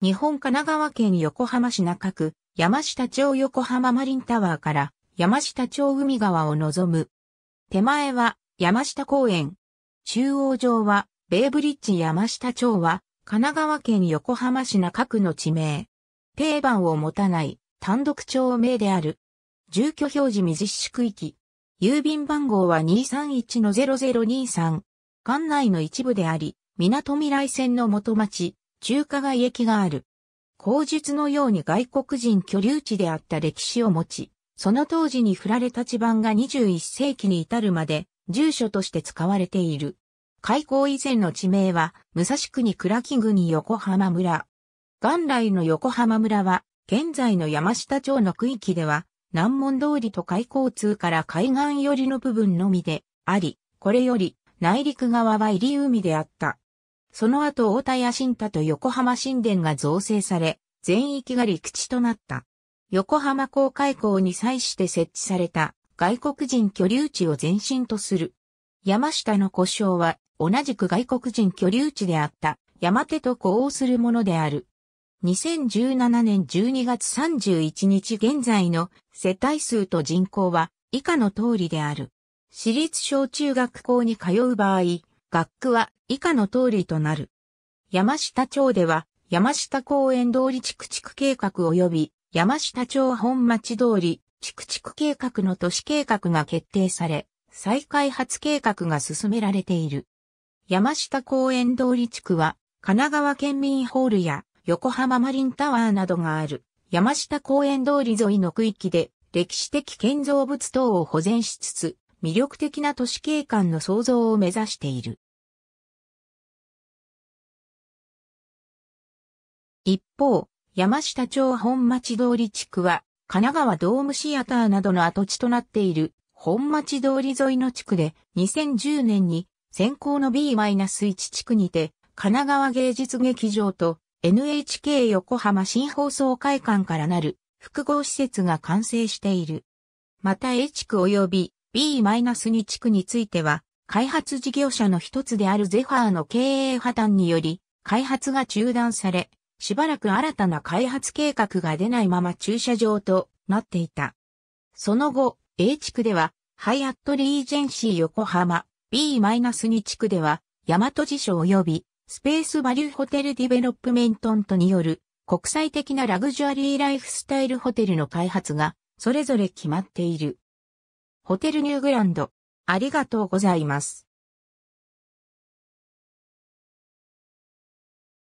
日本神奈川県横浜市中区、山下町横浜マリンタワーから山下町海川を望む。手前は山下公園。中央上はベイブリッジ山下町は神奈川県横浜市中区の地名。定番を持たない単独町名である。住居表示未実施区域。郵便番号は231-0023。館内の一部であり、港未来線の元町。中華街駅がある。口述のように外国人居留地であった歴史を持ち、その当時に振られた地盤が21世紀に至るまで住所として使われている。開港以前の地名は、武蔵国倉木国横浜村。元来の横浜村は、現在の山下町の区域では、南門通りと開港通から海岸寄りの部分のみであり、これより内陸側は入り海であった。その後大田屋新田と横浜新田が造成され、全域が陸地となった。横浜公海港に際して設置された外国人居留地を前身とする。山下の故障は同じく外国人居留地であった山手と呼応するものである。2017年12月31日現在の世帯数と人口は以下の通りである。私立小中学校に通う場合、学区は以下の通りとなる。山下町では、山下公園通り地区地区計画及び、山下町本町通り地区地区計画の都市計画が決定され、再開発計画が進められている。山下公園通り地区は、神奈川県民ホールや横浜マリンタワーなどがある山下公園通り沿いの区域で歴史的建造物等を保全しつつ、魅力的な都市景観の創造を目指している。一方、山下町本町通り地区は、神奈川ドームシアターなどの跡地となっている本町通り沿いの地区で2010年に先行の B-1 地区にて神奈川芸術劇場と NHK 横浜新放送会館からなる複合施設が完成している。また A 地区及び B-2 地区については、開発事業者の一つであるゼファーの経営破綻により、開発が中断され、しばらく新たな開発計画が出ないまま駐車場となっていた。その後、A 地区では、ハイアットリージェンシー横浜、B-2 地区では、大和辞書及び、スペースバリューホテルディベロップメントントによる、国際的なラグジュアリーライフスタイルホテルの開発が、それぞれ決まっている。ホテルニューグランド。ありがとうございます。